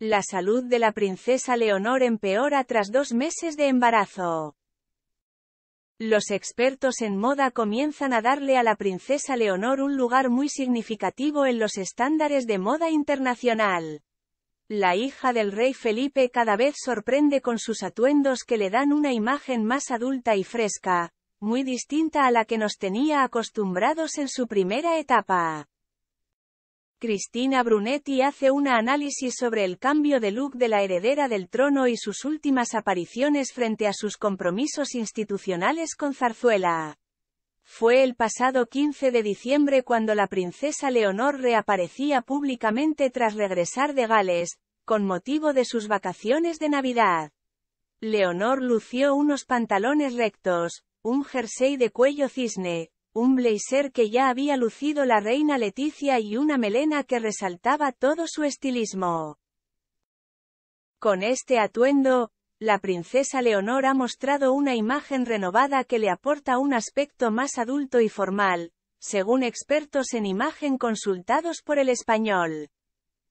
La salud de la princesa Leonor empeora tras dos meses de embarazo. Los expertos en moda comienzan a darle a la princesa Leonor un lugar muy significativo en los estándares de moda internacional. La hija del rey Felipe cada vez sorprende con sus atuendos que le dan una imagen más adulta y fresca, muy distinta a la que nos tenía acostumbrados en su primera etapa. Cristina Brunetti hace un análisis sobre el cambio de look de la heredera del trono y sus últimas apariciones frente a sus compromisos institucionales con Zarzuela. Fue el pasado 15 de diciembre cuando la princesa Leonor reaparecía públicamente tras regresar de Gales, con motivo de sus vacaciones de Navidad. Leonor lució unos pantalones rectos, un jersey de cuello cisne, un blazer que ya había lucido la reina Leticia y una melena que resaltaba todo su estilismo. Con este atuendo, la princesa Leonor ha mostrado una imagen renovada que le aporta un aspecto más adulto y formal, según expertos en imagen consultados por el español.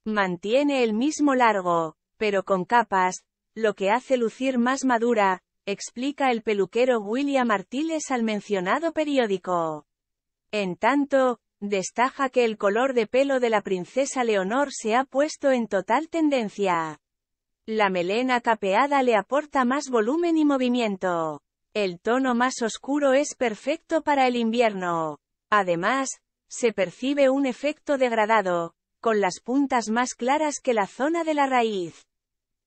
Mantiene el mismo largo, pero con capas, lo que hace lucir más madura, explica el peluquero William Artiles al mencionado periódico. En tanto, destaja que el color de pelo de la princesa Leonor se ha puesto en total tendencia. La melena capeada le aporta más volumen y movimiento. El tono más oscuro es perfecto para el invierno. Además, se percibe un efecto degradado, con las puntas más claras que la zona de la raíz.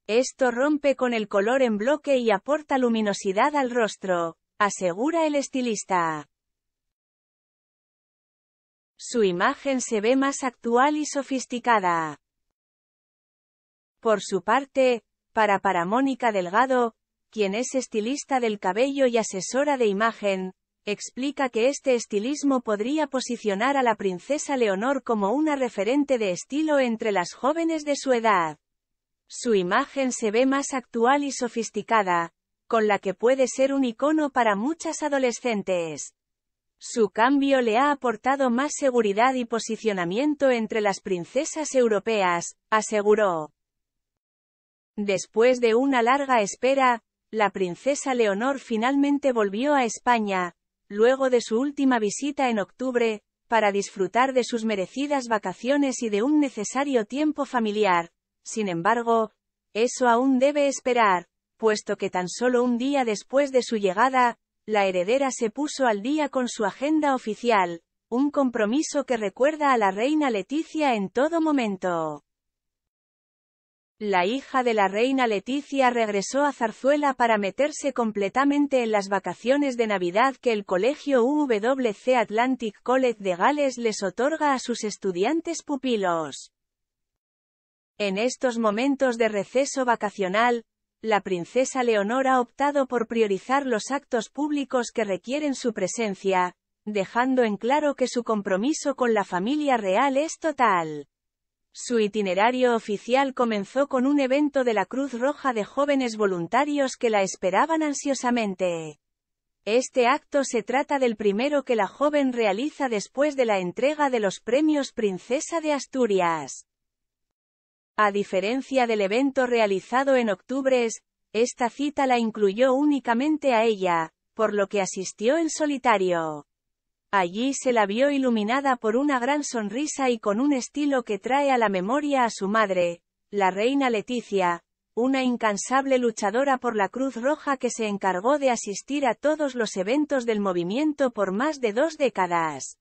Esto rompe con el color en bloque y aporta luminosidad al rostro, asegura el estilista. Su imagen se ve más actual y sofisticada. Por su parte, para para Mónica Delgado, quien es estilista del cabello y asesora de imagen, explica que este estilismo podría posicionar a la princesa Leonor como una referente de estilo entre las jóvenes de su edad. Su imagen se ve más actual y sofisticada, con la que puede ser un icono para muchas adolescentes. Su cambio le ha aportado más seguridad y posicionamiento entre las princesas europeas, aseguró. Después de una larga espera, la princesa Leonor finalmente volvió a España, luego de su última visita en octubre, para disfrutar de sus merecidas vacaciones y de un necesario tiempo familiar, sin embargo, eso aún debe esperar, puesto que tan solo un día después de su llegada, la heredera se puso al día con su agenda oficial, un compromiso que recuerda a la reina Leticia en todo momento. La hija de la reina Leticia regresó a Zarzuela para meterse completamente en las vacaciones de Navidad que el colegio WC Atlantic College de Gales les otorga a sus estudiantes pupilos. En estos momentos de receso vacacional, la princesa Leonora ha optado por priorizar los actos públicos que requieren su presencia, dejando en claro que su compromiso con la familia real es total. Su itinerario oficial comenzó con un evento de la Cruz Roja de jóvenes voluntarios que la esperaban ansiosamente. Este acto se trata del primero que la joven realiza después de la entrega de los premios Princesa de Asturias. A diferencia del evento realizado en octubre, esta cita la incluyó únicamente a ella, por lo que asistió en solitario. Allí se la vio iluminada por una gran sonrisa y con un estilo que trae a la memoria a su madre, la reina Leticia, una incansable luchadora por la Cruz Roja que se encargó de asistir a todos los eventos del movimiento por más de dos décadas.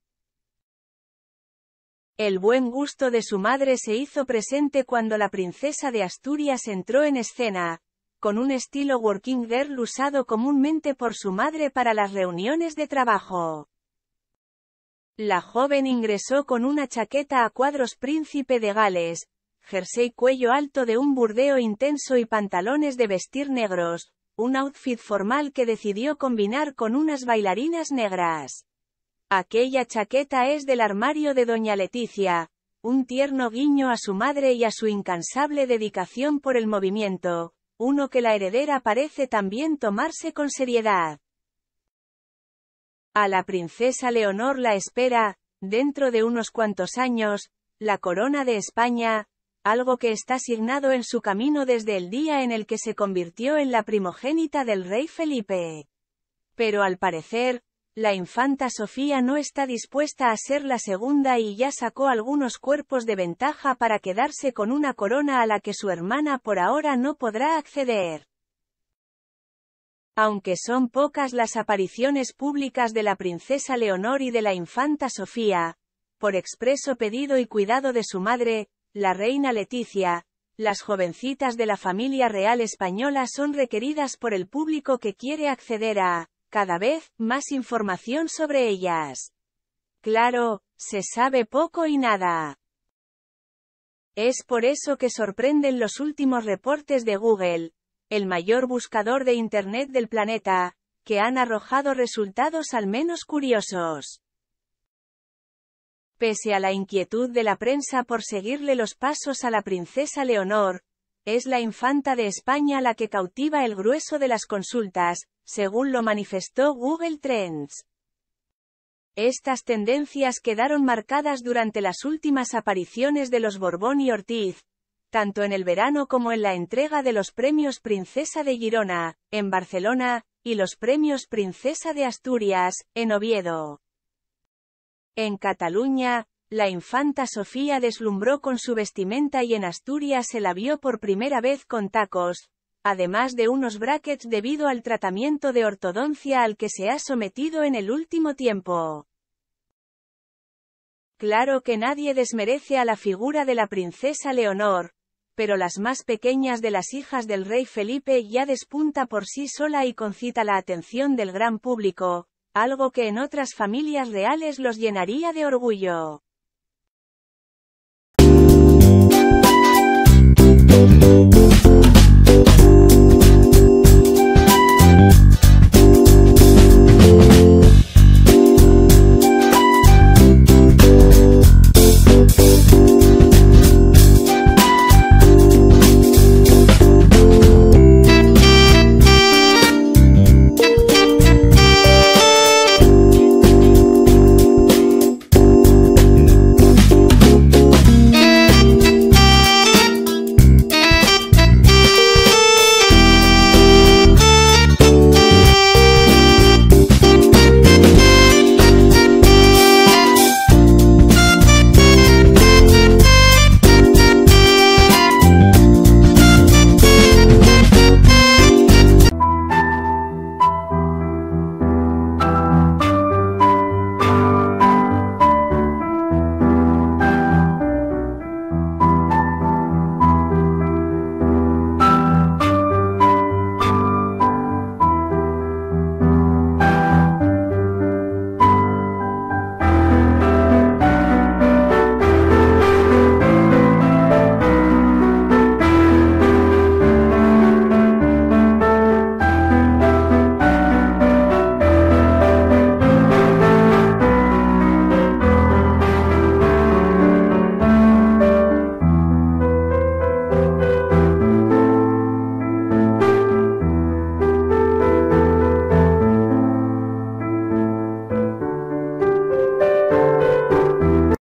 El buen gusto de su madre se hizo presente cuando la princesa de Asturias entró en escena, con un estilo working girl usado comúnmente por su madre para las reuniones de trabajo. La joven ingresó con una chaqueta a cuadros príncipe de Gales, jersey cuello alto de un burdeo intenso y pantalones de vestir negros, un outfit formal que decidió combinar con unas bailarinas negras. Aquella chaqueta es del armario de doña Leticia, un tierno guiño a su madre y a su incansable dedicación por el movimiento, uno que la heredera parece también tomarse con seriedad. A la princesa Leonor la espera, dentro de unos cuantos años, la corona de España, algo que está asignado en su camino desde el día en el que se convirtió en la primogénita del rey Felipe. Pero al parecer, la infanta Sofía no está dispuesta a ser la segunda y ya sacó algunos cuerpos de ventaja para quedarse con una corona a la que su hermana por ahora no podrá acceder. Aunque son pocas las apariciones públicas de la princesa Leonor y de la infanta Sofía, por expreso pedido y cuidado de su madre, la reina Leticia, las jovencitas de la familia real española son requeridas por el público que quiere acceder a cada vez más información sobre ellas. Claro, se sabe poco y nada. Es por eso que sorprenden los últimos reportes de Google, el mayor buscador de Internet del planeta, que han arrojado resultados al menos curiosos. Pese a la inquietud de la prensa por seguirle los pasos a la princesa Leonor, es la infanta de España la que cautiva el grueso de las consultas, según lo manifestó Google Trends. Estas tendencias quedaron marcadas durante las últimas apariciones de los Borbón y Ortiz, tanto en el verano como en la entrega de los premios Princesa de Girona, en Barcelona, y los premios Princesa de Asturias, en Oviedo. En Cataluña, la infanta Sofía deslumbró con su vestimenta y en Asturias se la vio por primera vez con tacos, además de unos brackets debido al tratamiento de ortodoncia al que se ha sometido en el último tiempo. Claro que nadie desmerece a la figura de la princesa Leonor, pero las más pequeñas de las hijas del rey Felipe ya despunta por sí sola y concita la atención del gran público, algo que en otras familias reales los llenaría de orgullo.